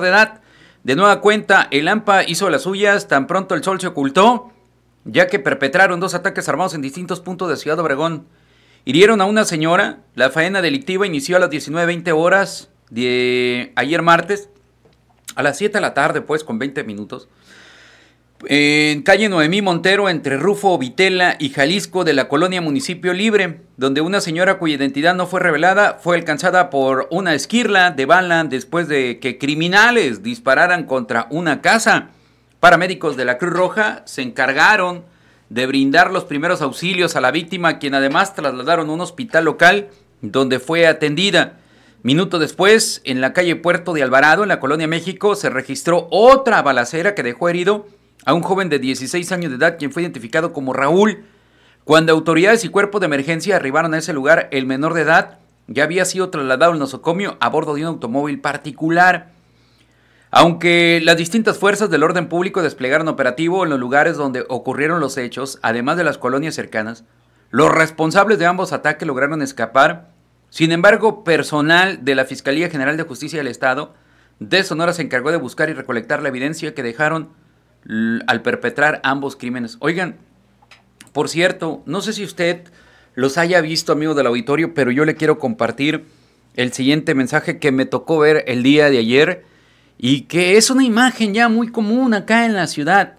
de edad. De nueva cuenta, el AMPA hizo las suyas, tan pronto el sol se ocultó, ya que perpetraron dos ataques armados en distintos puntos de Ciudad Obregón. Hirieron a una señora, la faena delictiva inició a las 19.20 horas de ayer martes, a las 7 de la tarde, pues, con 20 minutos. En calle Noemí Montero, entre Rufo, Vitela y Jalisco de la colonia Municipio Libre, donde una señora cuya identidad no fue revelada fue alcanzada por una esquirla de bala después de que criminales dispararan contra una casa. Paramédicos de la Cruz Roja se encargaron de brindar los primeros auxilios a la víctima, quien además trasladaron a un hospital local donde fue atendida. Minuto después, en la calle Puerto de Alvarado, en la colonia México, se registró otra balacera que dejó herido a un joven de 16 años de edad quien fue identificado como Raúl. Cuando autoridades y cuerpos de emergencia arribaron a ese lugar, el menor de edad ya había sido trasladado al nosocomio a bordo de un automóvil particular. Aunque las distintas fuerzas del orden público desplegaron operativo en los lugares donde ocurrieron los hechos, además de las colonias cercanas, los responsables de ambos ataques lograron escapar. Sin embargo, personal de la Fiscalía General de Justicia del Estado de Sonora se encargó de buscar y recolectar la evidencia que dejaron al perpetrar ambos crímenes. Oigan, por cierto, no sé si usted los haya visto, amigo del auditorio, pero yo le quiero compartir el siguiente mensaje que me tocó ver el día de ayer y que es una imagen ya muy común acá en la ciudad.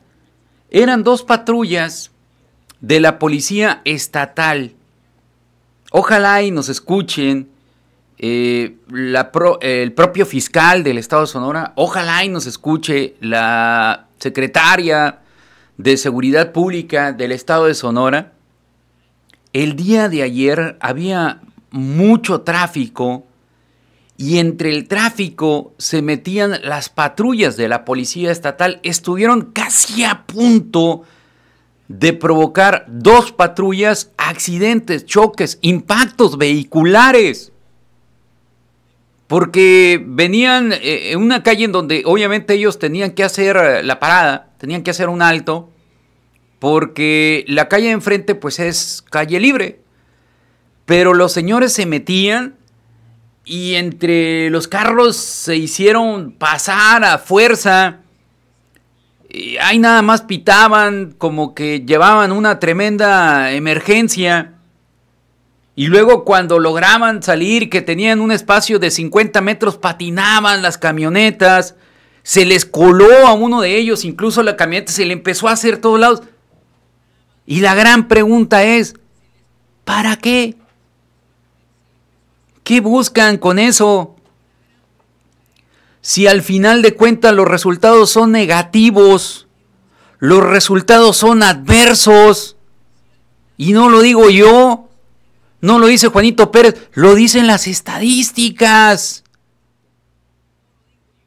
Eran dos patrullas de la policía estatal. Ojalá y nos escuchen eh, el propio fiscal del Estado de Sonora, ojalá y nos escuche la secretaria de Seguridad Pública del Estado de Sonora, el día de ayer había mucho tráfico y entre el tráfico se metían las patrullas de la Policía Estatal. Estuvieron casi a punto de provocar dos patrullas, accidentes, choques, impactos vehiculares porque venían eh, en una calle en donde obviamente ellos tenían que hacer eh, la parada, tenían que hacer un alto, porque la calle enfrente pues es calle libre, pero los señores se metían y entre los carros se hicieron pasar a fuerza. Y ahí nada más pitaban como que llevaban una tremenda emergencia. Y luego cuando lograban salir, que tenían un espacio de 50 metros, patinaban las camionetas, se les coló a uno de ellos, incluso la camioneta se le empezó a hacer todos lados. Y la gran pregunta es, ¿para qué? ¿Qué buscan con eso? Si al final de cuentas los resultados son negativos, los resultados son adversos, y no lo digo yo, no lo dice Juanito Pérez, lo dicen las estadísticas.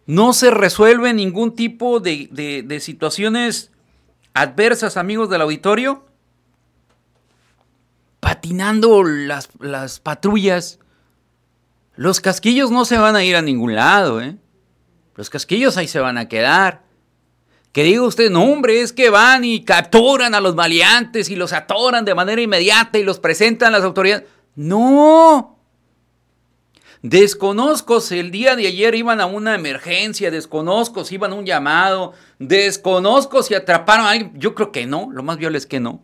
No se resuelve ningún tipo de, situaciones adversas, amigos del auditorio. Patinando las, las patrullas. Los casquillos no se van a ir a ningún lado, ¿eh? Los casquillos ahí se van a quedar. Que diga usted, no hombre, es que van y capturan a los maleantes y los atoran de manera inmediata y los presentan a las autoridades. No. Desconozco si el día de ayer iban a una emergencia, desconozco si iban a un llamado, desconozco si atraparon a alguien. Yo creo que no, lo más viable es que no.